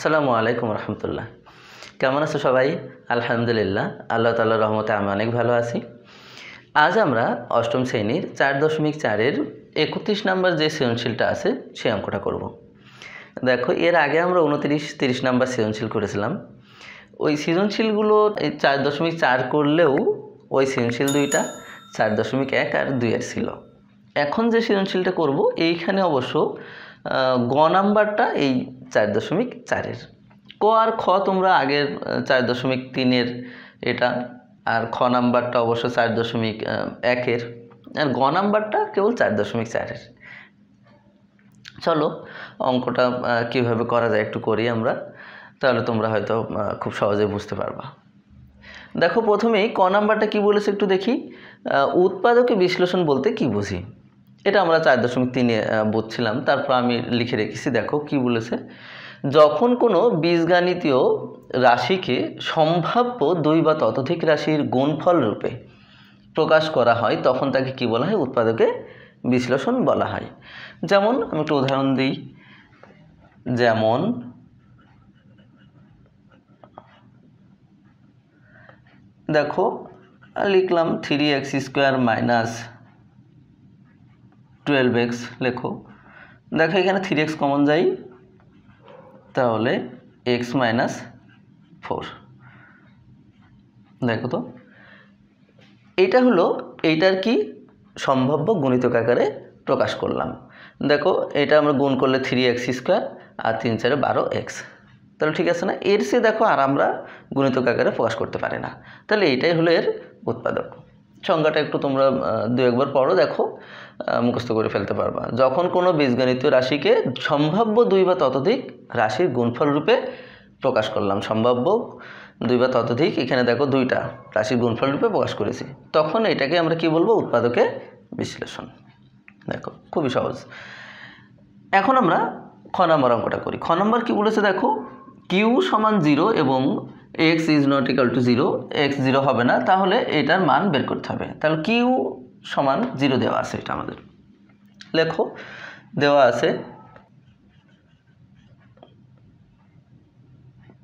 আসসালামু আলাইকুম রহমতুল্লাহ কেমন আছো সবাই আলহামদুলিল্লাহ আল্লাহ তাল্লাহ রহমতে আমি অনেক ভালো আছি আজ আমরা অষ্টম শ্রেণীর চার দশমিক চারের একত্রিশ নাম্বার যে সৃজনশীলটা আছে সেই অঙ্কটা করব। দেখো এর আগে আমরা উনত্রিশ তিরিশ নম্বর সৃজনশীল করেছিলাম ওই সৃজনশীলগুলো এই চার দশমিক চার করলেও ওই সৃজনশীল দুইটা চার দশমিক এক আর দুই আর ছিল এখন যে সৃজনশীলটা করব এইখানে অবশ্য গ নাম্বারটা এই চার দশমিক চারের ক আর খ তোমরা আগের চার দশমিক তিনের এটা আর খ নাম্বারটা অবশ্য চার দশমিক একের আর গ নাম্বারটা কেবল চার দশমিক চারের চলো অঙ্কটা কিভাবে করা যায় একটু করি আমরা তাহলে তোমরা হয়তো খুব সহজে বুঝতে পারবা দেখো প্রথমেই ক নাম্বারটা কি বলেছে একটু দেখি উৎপাদকে বিশ্লেষণ বলতে কি বুঝি এটা আমরা চার দশমিক তিনে বুঝছিলাম তারপর আমি লিখে রেখেছি দেখো কি বলেছে যখন কোনো বীজগাণিতীয় রাশিকে সম্ভাব্য দুই বা ততোধিক রাশির গুণফল রূপে প্রকাশ করা হয় তখন তাকে কি বলা হয় উৎপাদকে বিশ্লেষণ বলা হয় যেমন আমি একটু উদাহরণ দিই যেমন দেখো লিখলাম three x square minus twelve x লেখো দেখো এখানে থ্রি এক্স কমন যাই তাহলে এক্স মাইনাস ফোর দেখো তো এইটা হলো এইটার কি সম্ভাব্য গণিতক আকারে প্রকাশ করলাম দেখো এটা আমরা গুণ করলে থ্রি এক্স স্কোয়ার আর তিন চারে বারো এক্স তাহলে ঠিক আছে না এর সে দেখো আর আমরা গণিতক আকারে প্রকাশ করতে পারি না তাহলে এটাই হলো এর উৎপাদক সংজ্ঞাটা একটু তোমরা দু একবার পড়ো দেখো মুখস্থ করে ফেলতে পারবা যখন কোনো বীজগণিত রাশিকে সম্ভাব্য দুই বা ততোধিক রাশির গুণফল রূপে প্রকাশ করলাম সম্ভাব্য দুই বা ততোধিক এখানে দেখো দুইটা রাশির গুণফল রূপে প্রকাশ করেছি তখন এটাকে আমরা কি বলবো উৎপাদকে বিশ্লেষণ দেখো খুবই সহজ এখন আমরা খ নম্বর অঙ্কটা করি খ নম্বর কী বলেছে দেখো কিউ সমান জিরো এবং x is not equal to zero x zero হবে না তাহলে এটার মান বের করতে হবে তাহলে কিউ সমান জিরো দেওয়া আছে এটা আমাদের লেখো দেওয়া আছে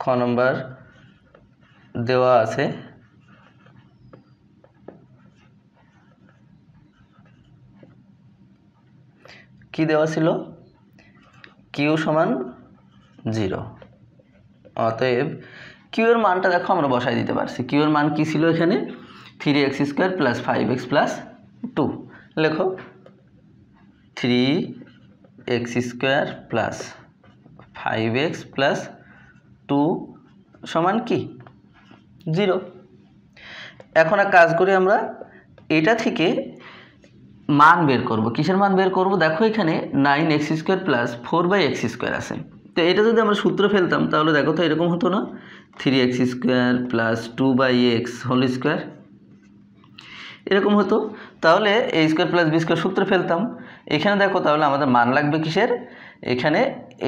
খ নম্বর দেওয়া আছে কি দেওয়া ছিল কিউ সমান জিরো অতএব কিউ এর মানটা দেখো আমরা বসাই দিতে পারছি কিউ এর মান কি ছিল এখানে three x square plus five x plus two লেখো three x square plus five x plus two সমান কি জিরো এখন এক কাজ করি আমরা এটা থেকে মান বের করব কিসের মান বের করব দেখো এখানে nine x square plus four by x square আছে তো এটা যদি আমরা সূত্র ফেলতাম তাহলে দেখো তো এরকম হতো না three x square plus two by x whole square এরকম হতো তাহলে a square plus b square সূত্রে ফেলতাম এখানে দেখো তাহলে আমাদের মান লাগবে কিসের এখানে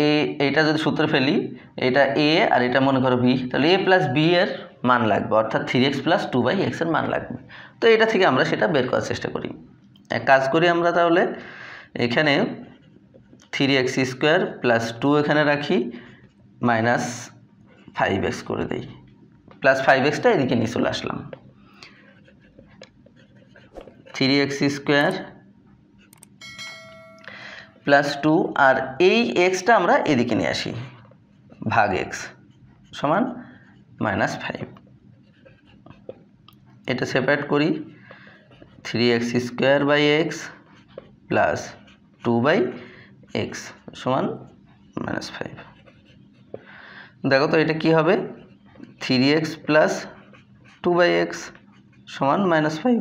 এ এটা যদি সূত্র ফেলি এটা এ আর এটা মনে করো বি তাহলে এ প্লাস বি এর মান লাগবে অর্থাৎ three x plus two by এক্সের মান লাগবে তো এটা থেকে আমরা সেটা বের করার চেষ্টা করি এক কাজ করি আমরা তাহলে এখানে three x square plus two এখানে রাখি মাইনাস ফাইভ এক্স করে দিই প্লাস ফাইভ এক্সটা এদিকে নিয়ে চলে আসলাম three x square plus two আর এই এক্সটা আমরা এদিকে নিয়ে আসি ভাগ এক্স সমান মাইনাস ফাইভ এটা সেপারেট করি three x square by x plus two by x সমান মাইনাস ফাইভ দেখো তো এটা কি হবে three x plus two by x সমান মাইনাস ফাইভ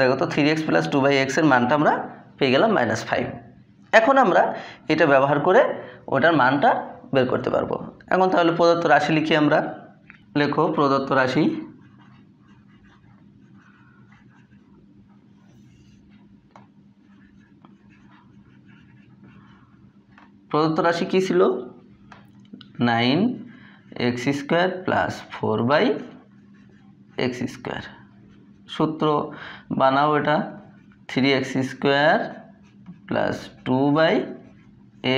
দেখো তো three x plus two by এক্সের মানটা আমরা পেয়ে গেলাম মাইনাস ফাইভ এখন আমরা এটা ব্যবহার করে ওটার মানটা বের করতে পারবো এখন তাহলে প্রদত্ত রাশি লিখি আমরা লেখো প্রদত্ত রাশি প্রদত্ত রাশি কী ছিল nine x square plus four by x square সূত্র বানাও এটা three x square plus two by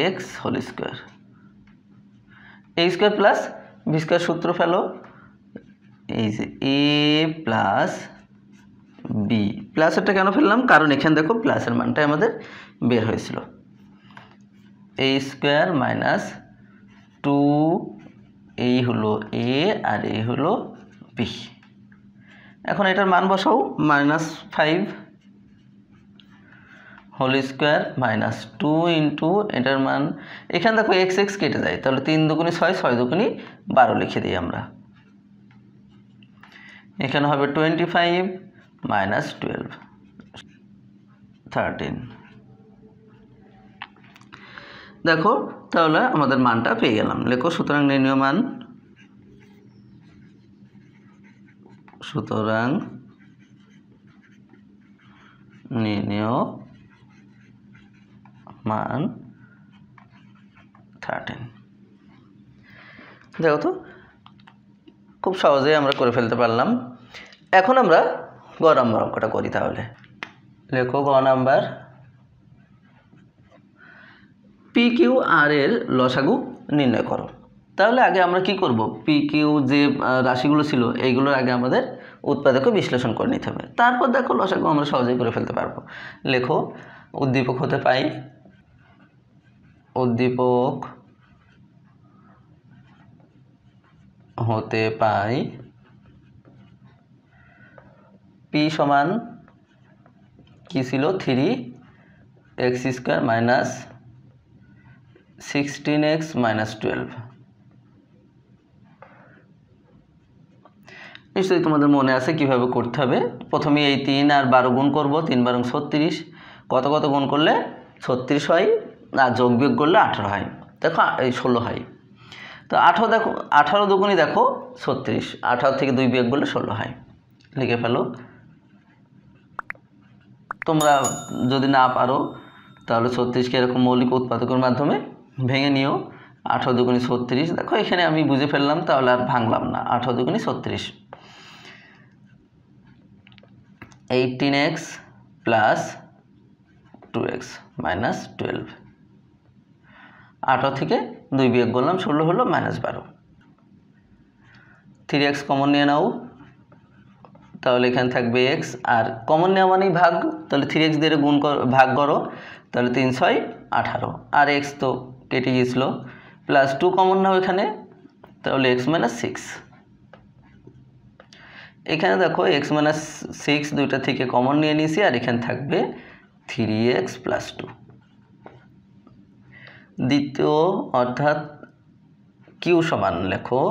x whole square a square plus b square সূত্র ফেলো এই যে এ প্লাস বি প্লাসেরটা কেন ফেললাম কারণ এখানে দেখো প্লাসের মানটাই আমাদের বের হয়েছিল এ স্কোয়ার মাইনাস টু এই হলো এ আর এই হলো বি এখন এটার মান বসাও minus five whole square minus two into এটার মান এখানে দেখো এক্স এক্স কেটে যায় তাহলে তিন দুগুনি ছয় ছয় দুগুনি বারো লিখে দিই আমরা এখানে হবে twenty five minus twelve thirteen দেখো তাহলে আমাদের মানটা পেয়ে গেলাম লেখো সুতরাং নির্ণীয় মান সুতরাং নিয়েও মান থার্টিন দেখো তো খুব সহজেই আমরা করে ফেলতে পারলাম এখন আমরা গ নম্বর অঙ্কটা করি তাহলে লেখো গ নাম্বার পি কিউ আর এর লসাগু নির্ণয় করো তাহলে আগে আমরা কি করব পি কিউ যে রাশিগুলো ছিল এইগুলোর আগে আমাদের উৎপাদকে বিশ্লেষণ করে নিতে হবে তারপর দেখো লসাগু আমরা সহজেই করে ফেলতে পারবো লেখো উদ্দীপক হতে পাই উদ্দীপক হতে পাই পি সমান কি ছিল three x square minus sixteen x minus twelve নিশ্চয়ই তোমাদের মনে আছে কিভাবে করতে হবে প্রথমে এই তিন আর বারো গুণ করব তিন বারো ছত্রিশ কত কত গুণ করলে ছত্রিশ হয় আর যোগ বিয়োগ করলে আঠারো হয় দেখো এই ষোলো হয় তো আঠারো দেখো আঠারো দুগুণই দেখো ছত্রিশ আঠারো থেকে দুই বিয়োগ করলে ষোলো হয় লিখে ফেলো তোমরা যদি না পারো তাহলে ছত্রিশকে এরকম মৌলিক উৎপাদকের মাধ্যমে ভেঙে নিও আঠারো দুগুণি ছত্রিশ দেখো এখানে আমি বুঝে ফেললাম তাহলে আর ভাঙলাম না আঠারো দুগুণি ছত্রিশ eighteen x plus two x minus twelve আঠারো থেকে দুই বিয়োগ করলাম ষোলো হলো মাইনাস বারো থ্রি এক্স কমন নিয়ে নাও তাহলে এখানে থাকবে এক্স আর কমন নেওয়া মানেই ভাগ তাহলে থ্রি এক্স দিয়ে গুণ কর ভাগ করো তাহলে তিন ছয় আঠারো আর এক্স তো কেটে গিয়েছিল প্লাস টু কমন নাও এখানে তাহলে এক্স মাইনাস সিক্স এখানে দেখো এক্স মাইনাস সিক্স দুইটা থেকে কমন নিয়ে নিয়েছি আর এখানে থাকবে থ্রি এক্স প্লাস টু দ্বিতীয় অর্থাৎ কিউ সমান লেখো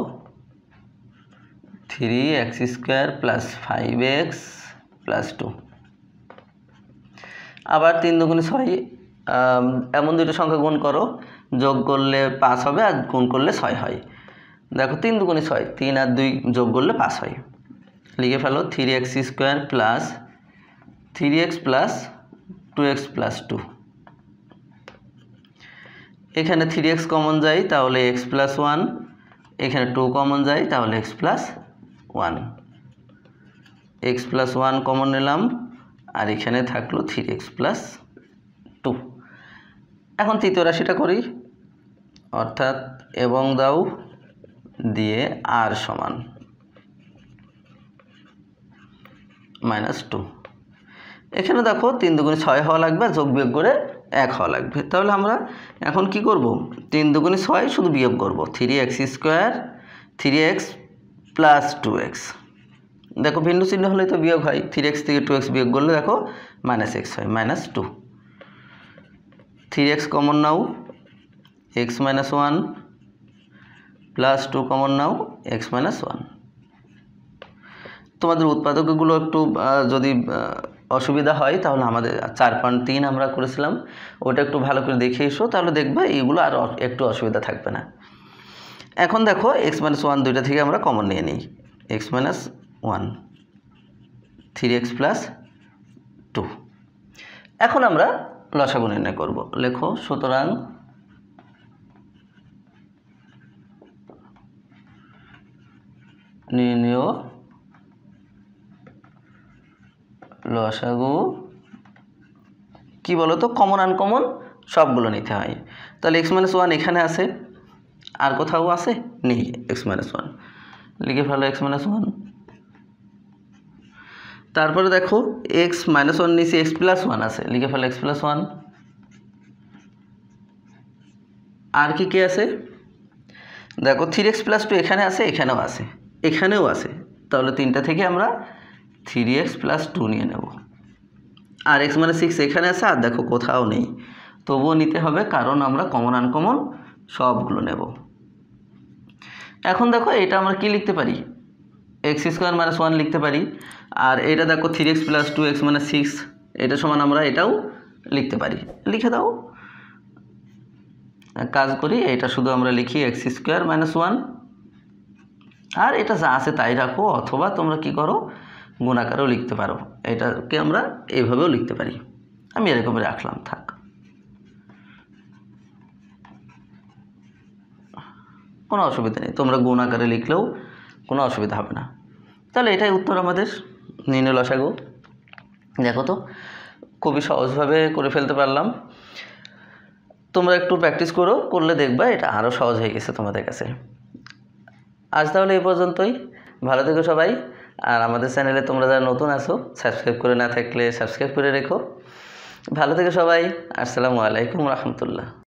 three x square plus five x plus two আবার তিন দুগুণে ছয় এমন দুটো সংখ্যা গুণ করো যোগ করলে পাঁচ হবে আর গুণ করলে ছয় হয় দেখো তিন দুগুণে ছয় তিন আর দুই যোগ করলে পাঁচ হয় লিখে ফেলো three x square plus three x plus two x plus two এখানে থ্রি এক্স কমন যায় তাহলে এক্স প্লাস ওয়ান এখানে টু কমন যায় তাহলে x plus one x plus one common নিলাম আর এখানে থাকলো থ্রি এক্স প্লাস টু এখন তৃতীয় রাশিটা করি অর্থাৎ এবং দাও দিয়ে আর সমান মাইনাস টু এখানে দেখো তিন দুগুণে ছয় হওয়া লাগবে যোগ বিয়োগ করে এক হওয়া লাগবে তাহলে আমরা এখন কি করব তিন দুগুণে ছয় শুধু বিয়োগ করব three x square three x plus two x দেখো ভিন্ন চিহ্ন হলে তো বিয়োগ হয় থ্রি এক্স থেকে টু এক্স বিয়োগ করলে দেখো মাইনাস এক্স হয় minus two three x common নাও x minus one plus two common নাও এক্স মাইনাস ওয়ান তোমাদের উৎপাদকগুলো একটু যদি অসুবিধা হয় তাহলে আমাদের চার পয়েন্ট তিন আমরা করেছিলাম ওটা একটু ভালো করে দেখে এসো তাহলে দেখবে এইগুলো আর একটু অসুবিধা থাকবে না এখন দেখো এক্স মাইনাস ওয়ান দুইটা থেকে আমরা কমন নিয়ে নিই x minus one three x plus two এখন আমরা লসাগু নির্ণয় করব লেখো সুতরাং নির্ণয় লসাগু কি বলো তো কমন আনকমন সবগুলো নিতে হয় তাহলে এক্স মাইনাস ওয়ান এখানে আছে আর কোথাও আছে নেই এক্স মাইনাস ওয়ান লিখে ফেলো এক্স মাইনাস ওয়ান তারপরে দেখো এক্স মাইনাস ওয়ান নিচে এক্স প্লাস ওয়ান আছে লিখে ফেলো এক্স প্লাস ওয়ান আর কি কি আছে দেখো থ্রি এক্স প্লাস টু এখানে আছে এখানেও আছে এখানেও আছে তাহলে তিনটা থেকে আমরা থ্রি এক্স প্লাস টু নিয়ে নেব আর এক্স মানে সিক্স এখানে আছে আর দেখো কোথাও নেই তবুও নিতে হবে কারণ আমরা কমন আনকমন সবগুলো নেব এখন দেখো এটা আমরা কি লিখতে পারি এক্স স্কোয়ার মাইনাস ওয়ান লিখতে পারি আর এটা দেখো three x plus two x মানে সিক্স এটা সমান আমরা এটাও লিখতে পারি লিখে দাও কাজ করি এটা শুধু আমরা লিখি এক্স স্কোয়ার মাইনাস ওয়ান আর এটা যা আছে তাই রাখো অথবা তোমরা কি করো গুণ আকারেও লিখতে পারো এটাকে আমরা এইভাবেও লিখতে পারি আমি এরকম রাখলাম থাক কোনো অসুবিধা নেই তোমরা গুণ আকারে লিখলেও কোনো অসুবিধা হবে না তাহলে এটাই উত্তর আমাদের নির্ণয় লসাগু দেখো তো খুবই সহজভাবে করে ফেলতে পারলাম তোমরা একটু প্র্যাকটিস করো করলে দেখবা এটা আরও সহজ হয়ে গেছে তোমাদের কাছে আজ তাহলে এই পর্যন্তই ভালো থেকো সবাই আর আমাদের চ্যানেলে তোমরা যারা নতুন আছো সাবস্ক্রাইব করে না থাকলে সাবস্ক্রাইব করে রেখো ভালো থেকে সবাই আসসালামু আলাইকুম রহমতুল্লাহ